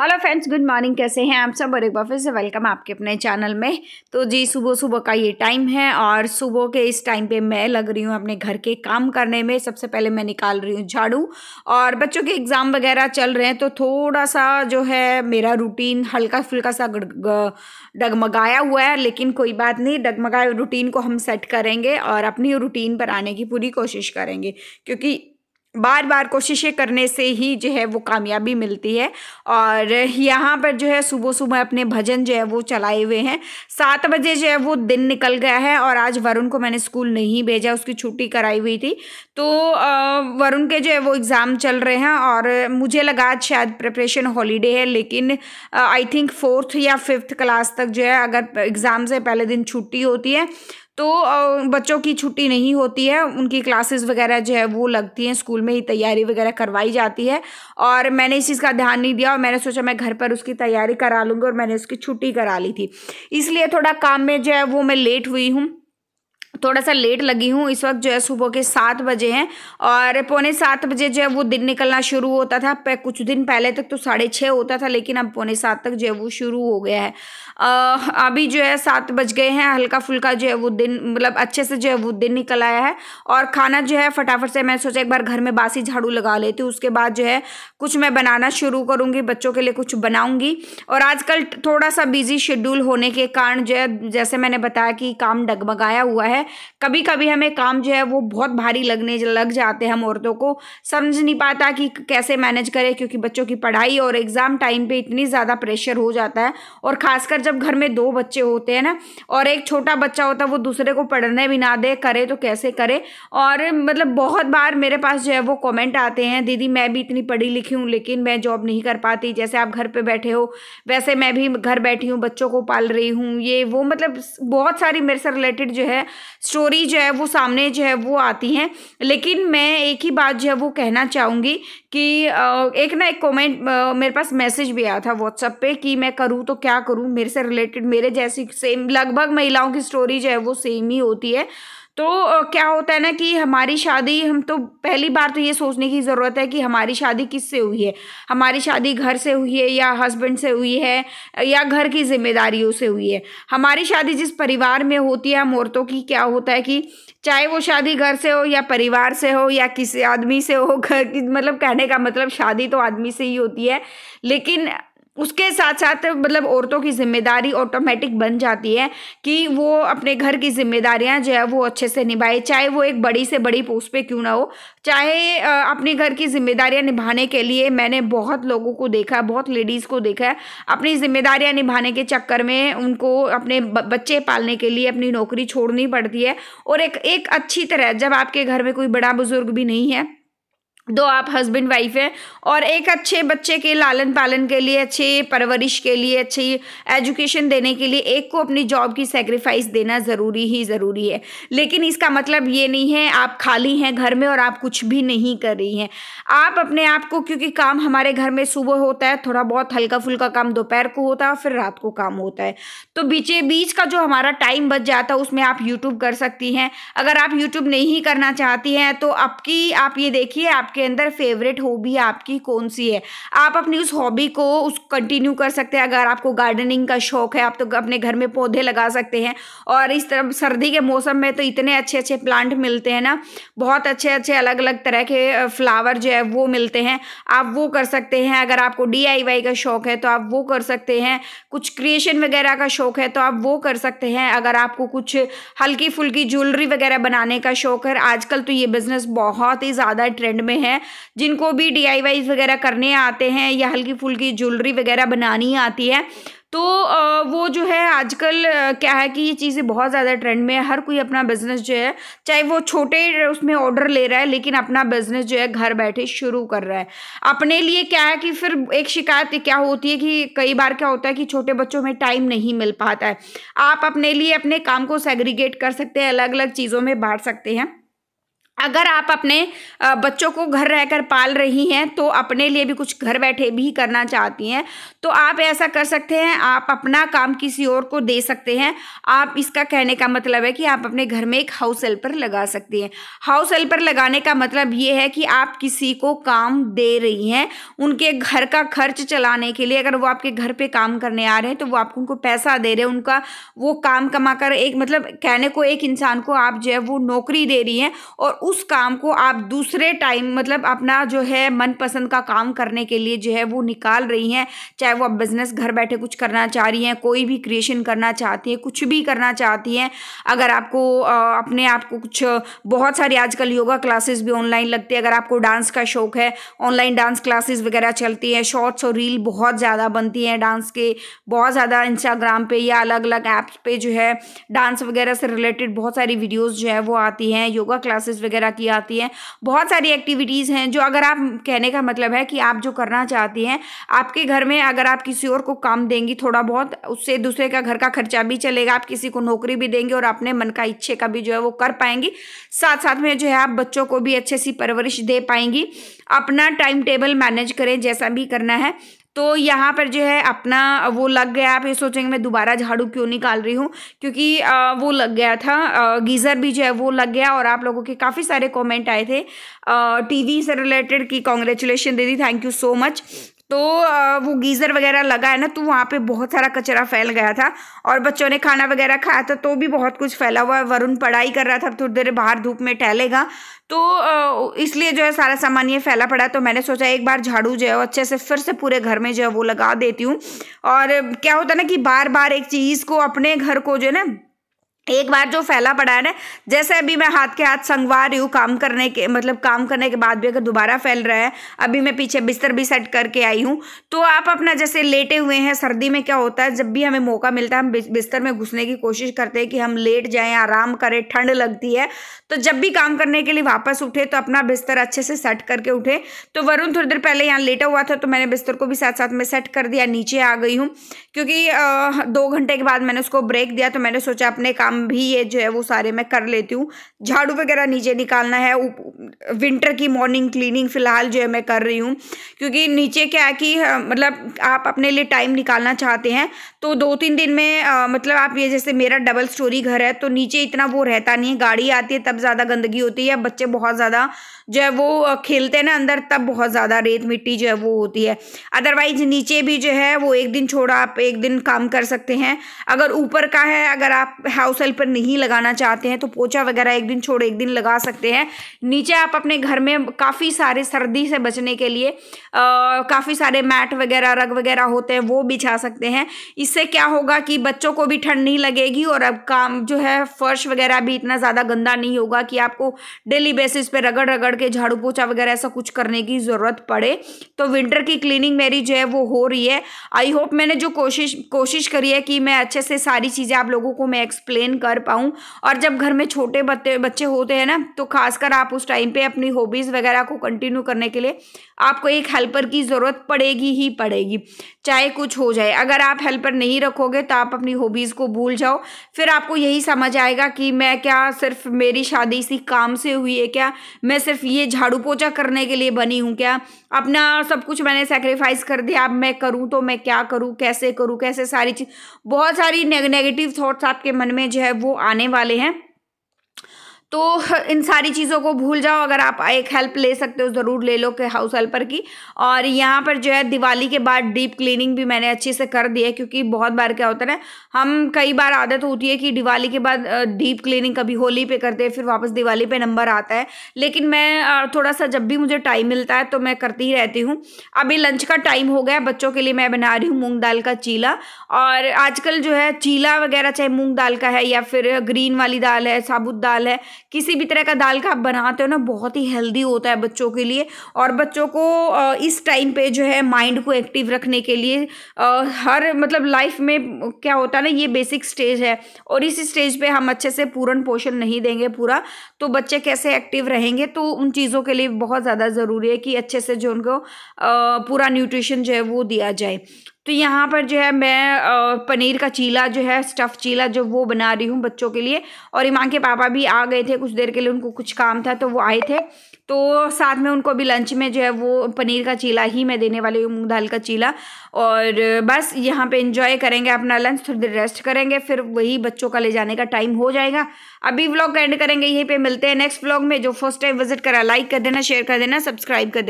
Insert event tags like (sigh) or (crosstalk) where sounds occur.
hello friends good morning कैसे हैं आप सब और एक बार फिर से वेलकम आपके अपने चैनल में तो जी सुबह सुबह का ये टाइम है और सुबह के इस टाइम पे मैं लग रही हूँ अपने घर के काम करने में सबसे पहले मैं निकाल रही हूँ झाड़ू और बच्चों के एग्ज़ाम वगैरह चल रहे हैं तो थोड़ा सा जो है मेरा रूटीन हल्का फुल्का सा डगमगाया हुआ है लेकिन कोई बात नहीं डगमगाए रूटीन को हम सेट करेंगे और अपनी रूटीन पर आने की पूरी कोशिश करेंगे क्योंकि बार बार कोशिशें करने से ही जो है वो कामयाबी मिलती है और यहाँ पर जो है सुबह सुबह अपने भजन जो है वो चलाए हुए हैं सात बजे जो है वो दिन निकल गया है और आज वरुण को मैंने स्कूल नहीं भेजा उसकी छुट्टी कराई हुई थी तो वरुण के जो है वो एग्ज़ाम चल रहे हैं और मुझे लगा आज शायद प्रिपरेशन हॉलीडे है लेकिन आई थिंक फोर्थ या फिफ्थ क्लास तक जो है अगर एग्ज़ाम से पहले दिन छुट्टी होती है तो बच्चों की छुट्टी नहीं होती है उनकी क्लासेस वगैरह जो है वो लगती हैं स्कूल में ही तैयारी वगैरह करवाई जाती है और मैंने इस चीज़ का ध्यान नहीं दिया और मैंने सोचा मैं घर पर उसकी तैयारी करा लूँगी और मैंने उसकी छुट्टी करा ली थी इसलिए थोड़ा काम में जो है वो मैं लेट हुई हूँ थोड़ा सा लेट लगी हूँ इस वक्त जो है सुबह के सात बजे हैं और पौने सात बजे जो है वो दिन निकलना शुरू होता था कुछ दिन पहले तक तो साढ़े छः होता था लेकिन अब पौने सात तक जो है वो शुरू हो गया है आ, अभी जो है सात बज गए हैं हल्का फुल्का जो है वो दिन मतलब अच्छे से जो है वो दिन निकल आया है और खाना जो है फटाफट से मैं सोचा एक बार घर में बासी झाड़ू लगा लेती हूँ उसके बाद जो है कुछ मैं बनाना शुरू करूँगी बच्चों के लिए कुछ बनाऊँगी और आजकल थोड़ा सा बिजी शेड्यूल होने के कारण जो है जैसे मैंने बताया कि काम डगमगाया हुआ है है कभी कभी हमें काम जो है वो बहुत भारी लगने लग जाते हैं हम औरतों को समझ नहीं पाता कि कैसे मैनेज करें क्योंकि बच्चों की पढ़ाई और एग्ज़ाम टाइम पे इतनी ज़्यादा प्रेशर हो जाता है और ख़ासकर जब घर में दो बच्चे होते हैं ना और एक छोटा बच्चा होता है वो दूसरे को पढ़ने भी ना दे करे तो कैसे करे और मतलब बहुत बार मेरे पास जो है वो कॉमेंट आते हैं दीदी मैं भी इतनी पढ़ी लिखी हूँ लेकिन मैं जॉब नहीं कर पाती जैसे आप घर पर बैठे हो वैसे मैं भी घर बैठी हूँ बच्चों को पाल रही हूँ ये वो मतलब बहुत सारी मेरे से रिलेटेड जो है स्टोरी जो है वो सामने जो है वो आती हैं लेकिन मैं एक ही बात जो है वो कहना चाहूँगी कि एक ना एक कमेंट मेरे पास मैसेज भी आया था व्हाट्सअप पे कि मैं करूँ तो क्या करूँ मेरे से रिलेटेड मेरे जैसी सेम लगभग महिलाओं की स्टोरी जो है वो सेम ही होती है तो क्या होता है ना कि हमारी शादी हम तो पहली बार तो ये सोचने की ज़रूरत है कि हमारी शादी किससे हुई है हमारी शादी घर से हुई है या हस्बैंड से हुई है या घर की जिम्मेदारियों से हुई है हमारी शादी जिस परिवार में होती है हम औरतों की क्या होता है कि चाहे वो शादी घर से हो या परिवार से हो या किसी आदमी से हो घर की मतलब कहने का मतलब शादी तो आदमी से ही होती है लेकिन उसके साथ साथ मतलब औरतों की जिम्मेदारी ऑटोमेटिक बन जाती है कि वो अपने घर की जिम्मेदारियां जो है वो अच्छे से निभाए चाहे वो एक बड़ी से बड़ी पोस्ट पे क्यों ना हो चाहे अपने घर की जिम्मेदारियां निभाने के लिए मैंने बहुत लोगों को देखा है बहुत लेडीज़ को देखा है अपनी जिम्मेदारियां निभाने के चक्कर में उनको अपने बच्चे पालने के लिए अपनी नौकरी छोड़नी पड़ती है और एक एक अच्छी तरह जब आपके घर में कोई बड़ा बुजुर्ग भी नहीं है दो आप हस्बैंड वाइफ हैं और एक अच्छे बच्चे के लालन पालन के लिए अच्छे परवरिश के लिए अच्छी एजुकेशन देने के लिए एक को अपनी जॉब की सेक्रीफाइस देना ज़रूरी ही ज़रूरी है लेकिन इसका मतलब ये नहीं है आप खाली हैं घर में और आप कुछ भी नहीं कर रही हैं आप अपने आप को क्योंकि काम हमारे घर में सुबह होता है थोड़ा बहुत हल्का फुल्का काम दोपहर को होता है और फिर रात को काम होता है तो बीचे बीच का जो हमारा टाइम बच जाता है उसमें आप यूट्यूब कर सकती हैं अगर आप यूट्यूब नहीं करना चाहती हैं तो आपकी आप ये देखिए आपके आपके अंदर फेवरेट हॉबी आपकी कौन सी है आप अपनी उस हॉबी को उस कंटिन्यू कर सकते हैं अगर आपको गार्डनिंग का शौक है आप तो अपने घर में पौधे लगा सकते हैं और इस तरह सर्दी के मौसम में तो इतने अच्छे अच्छे प्लांट मिलते हैं ना बहुत अच्छे अच्छे अलग अलग तरह के फ्लावर जो है वो मिलते हैं आप वो कर सकते हैं अगर आपको डी का शौक है तो आप वो कर सकते हैं कुछ क्रिएशन वगैरह का शौक है तो आप वो कर सकते हैं अगर आपको कुछ हल्की फुल्की ज्वेलरी वगैरह बनाने का शौक है आजकल तो ये बिज़नेस बहुत ही ज़्यादा ट्रेंड में है हैं जिनको भी डी वगैरह करने आते हैं या हल्की फुल्की ज्वेलरी वगैरह बनानी आती है तो वो जो है आजकल क्या है कि ये चीज़ें बहुत ज़्यादा ट्रेंड में है हर कोई अपना बिज़नेस जो है चाहे वो छोटे उसमें ऑर्डर ले रहा है लेकिन अपना बिज़नेस जो है घर बैठे शुरू कर रहा है अपने लिए क्या है कि फिर एक शिकायत क्या होती है कि कई बार क्या होता है कि छोटे बच्चों में टाइम नहीं मिल पाता है आप अपने लिए अपने काम को सेग्रीगेट कर सकते हैं अलग अलग चीज़ों में बांट सकते हैं अगर आप अपने बच्चों को घर रहकर पाल रही हैं तो अपने लिए भी कुछ घर बैठे भी करना चाहती हैं तो आप ऐसा कर सकते हैं आप अपना काम किसी और को दे सकते हैं आप इसका कहने का मतलब है कि आप अपने घर में एक हाउस हेल्पर लगा सकते हैं हाउस हेल्पर लगाने का मतलब ये है कि आप किसी को काम दे रही हैं उनके घर का खर्च चलाने के लिए अगर वो आपके घर पर काम करने आ रहे हैं तो वो आपको उनको पैसा दे रहे हैं उनका वो काम कमा कर एक मतलब कहने को एक इंसान को आप जो है वो नौकरी दे रही हैं और उस काम को आप दूसरे टाइम मतलब अपना जो है मनपसंद का काम करने के लिए जो है वो निकाल रही हैं चाहे वो आप बिज़नेस घर बैठे कुछ करना चाह रही हैं कोई भी क्रिएशन करना चाहती हैं कुछ भी करना चाहती हैं अगर आपको अपने आप को कुछ बहुत सारी आजकल योगा क्लासेस भी ऑनलाइन लगती है अगर आपको डांस का शौक है ऑनलाइन डांस क्लासेस वगैरह चलती हैं शॉर्ट्स और रील बहुत ज़्यादा बनती हैं डांस के बहुत ज़्यादा इंस्टाग्राम पे या अलग अलग ऐप्स पर जो है डांस वगैरह से रिलेटेड बहुत सारी वीडियोज़ जो है वो आती हैं योगा क्लासेस वगैरह वगैरह की आती है बहुत सारी एक्टिविटीज़ हैं जो अगर आप कहने का मतलब है कि आप जो करना चाहती हैं आपके घर में अगर आप किसी और को काम देंगी थोड़ा बहुत उससे दूसरे का घर का खर्चा भी चलेगा आप किसी को नौकरी भी देंगे और अपने मन का इच्छे का भी जो है वो कर पाएंगी साथ साथ में जो है आप बच्चों को भी अच्छे सी परवरिश दे पाएंगी अपना टाइम टेबल मैनेज करें जैसा भी करना है तो यहाँ पर जो है अपना वो लग गया आप ये सोचेंगे मैं दोबारा झाड़ू क्यों निकाल रही हूँ क्योंकि वो लग गया था गीज़र भी जो है वो लग गया और आप लोगों के काफ़ी सारे कमेंट आए थे टीवी से रिलेटेड की कॉन्ग्रेचुलेशन दीदी थैंक यू सो मच तो वो गीज़र वगैरह लगा है ना तो वहाँ पे बहुत सारा कचरा फैल गया था और बच्चों ने खाना वगैरह खाया था तो भी बहुत कुछ फैला हुआ है वरुण पढ़ाई कर रहा था थोड़ी देर बाहर धूप में टहलेगा तो इसलिए जो है सारा सामान ये फैला पड़ा तो मैंने सोचा एक बार झाड़ू जो है वो अच्छे से फिर से पूरे घर में जो है वो लगा देती हूँ और क्या होता है ना कि बार बार एक चीज़ को अपने घर को जो है ना एक बार जो फैला पड़ा है ना जैसे अभी मैं हाथ के हाथ संगवा रही हूँ काम करने के मतलब काम करने के बाद भी अगर दोबारा फैल रहा है अभी मैं पीछे बिस्तर भी सेट करके आई हूँ तो आप अपना जैसे लेटे हुए हैं सर्दी में क्या होता है जब भी हमें मौका मिलता है हम बिस्तर में घुसने की कोशिश करते हैं कि हम लेट जाएँ आराम करें ठंड लगती है तो जब भी काम करने के लिए वापस उठे तो अपना बिस्तर अच्छे से सेट करके उठे तो वरुण थोड़ी देर पहले यहाँ लेटा हुआ था तो मैंने बिस्तर को भी साथ साथ में सेट कर दिया नीचे आ गई हूँ क्योंकि दो घंटे के बाद मैंने उसको ब्रेक दिया तो मैंने सोचा अपने काम भी ये जो है वो सारे मैं कर लेती हूँ झाड़ू वगैरह नीचे निकालना है विंटर की मॉर्निंग क्लीनिंग फ़िलहाल जो है मैं कर रही हूँ क्योंकि नीचे क्या है कि मतलब आप अपने लिए टाइम निकालना चाहते हैं तो दो तीन दिन में आ, मतलब आप ये जैसे मेरा डबल स्टोरी घर है तो नीचे इतना वो रहता नहीं है गाड़ी आती है तब ज़्यादा गंदगी होती है बच्चे बहुत ज़्यादा जो है वो खेलते हैं ना अंदर तब बहुत ज़्यादा रेत मिट्टी जो है वो होती है अदरवाइज नीचे भी जो है वो एक दिन छोड़ा आप एक दिन काम कर सकते हैं अगर ऊपर का है अगर आप हाउस हेल्पर नहीं लगाना चाहते हैं तो पोछा वगैरह एक दिन छोड़ एक दिन लगा सकते हैं नीचे आप अपने घर में काफ़ी सारे सर्दी से बचने के लिए काफ़ी सारे मैट वगैरह रग वगैरह होते हैं वो बिछा सकते हैं इससे क्या होगा कि बच्चों को भी ठंड नहीं लगेगी और अब काम जो है फर्श वगैरह भी इतना ज़्यादा गंदा नहीं होगा कि आपको डेली बेसिस पे रगड़ रगड़ के झाड़ू पोछा वगैरह ऐसा कुछ करने की ज़रूरत पड़े तो विंटर की क्लीनिंग मेरी जो है वो हो रही है आई होप मैंने जो कोशिश कोशिश करी है कि मैं अच्छे से सारी चीज़ें आप लोगों को मैं एक्सप्लेन कर पाऊँ और जब घर में छोटे बच्चे बच्चे होते हैं ना तो खासकर आप उस टाइम टाइम पे अपनी हॉबीज़ वगैरह को कंटिन्यू करने के लिए आपको एक हेल्पर की ज़रूरत पड़ेगी ही पड़ेगी चाहे कुछ हो जाए अगर आप हेल्पर नहीं रखोगे तो आप अपनी हॉबीज़ को भूल जाओ फिर आपको यही समझ आएगा कि मैं क्या सिर्फ मेरी शादी इसी काम से हुई है क्या मैं सिर्फ ये झाड़ू पोछा करने के लिए बनी हूँ क्या अपना सब कुछ मैंने सेक्रीफाइस कर दिया अब मैं करूँ तो मैं क्या करूँ कैसे करूँ कैसे सारी चीज़ बहुत सारी नेगेटिव थाट्स आपके मन में जो है वो आने वाले हैं तो (laughs) इन सारी चीज़ों को भूल जाओ अगर आप एक हेल्प ले सकते हो ज़रूर ले लो कि हाउस हेल्पर की और यहाँ पर जो है दिवाली के बाद डीप क्लीनिंग भी मैंने अच्छे से कर दी है क्योंकि बहुत बार क्या होता है ना हम कई बार आदत होती है कि दिवाली के बाद डीप क्लीनिंग कभी होली पे करते हैं फिर वापस दिवाली पे नंबर आता है लेकिन मैं थोड़ा सा जब भी मुझे टाइम मिलता है तो मैं करती ही रहती हूँ अभी लंच का टाइम हो गया बच्चों के लिए मैं बना रही हूँ मूँग दाल का चीला और आजकल जो है चीला वगैरह चाहे मूँग दाल का है या फिर ग्रीन वाली दाल है साबुत दाल है किसी भी तरह का दाल का आप बनाते हो ना बहुत ही हेल्दी होता है बच्चों के लिए और बच्चों को इस टाइम पे जो है माइंड को एक्टिव रखने के लिए हर मतलब लाइफ में क्या होता है ना ये बेसिक स्टेज है और इस स्टेज पे हम अच्छे से पूर्ण पोषण नहीं देंगे पूरा तो बच्चे कैसे एक्टिव रहेंगे तो उन चीज़ों के लिए बहुत ज़्यादा ज़रूरी है कि अच्छे से जो उनको पूरा न्यूट्रिशन जो है वो दिया जाए तो यहाँ पर जो है मैं पनीर का चीला जो है स्टफ़ चीला जो वो बना रही हूँ बच्चों के लिए और ईमान के पापा भी आ गए थे कुछ देर के लिए उनको कुछ काम था तो वो आए थे तो साथ में उनको भी लंच में जो है वो पनीर का चीला ही मैं देने वाली हूँ मूँग दाल का चीला और बस यहाँ पे इंजॉय करेंगे अपना लंच थोड़ी देर रेस्ट करेंगे फिर वही बच्चों का ले जाने का टाइम हो जाएगा अभी व्लॉग एंड करेंगे यहीं पर मिलते हैं नेक्स्ट व्लॉग में जो फर्स्ट टाइम विजिट करा लाइक कर देना शेयर कर देना सब्सक्राइब कर देना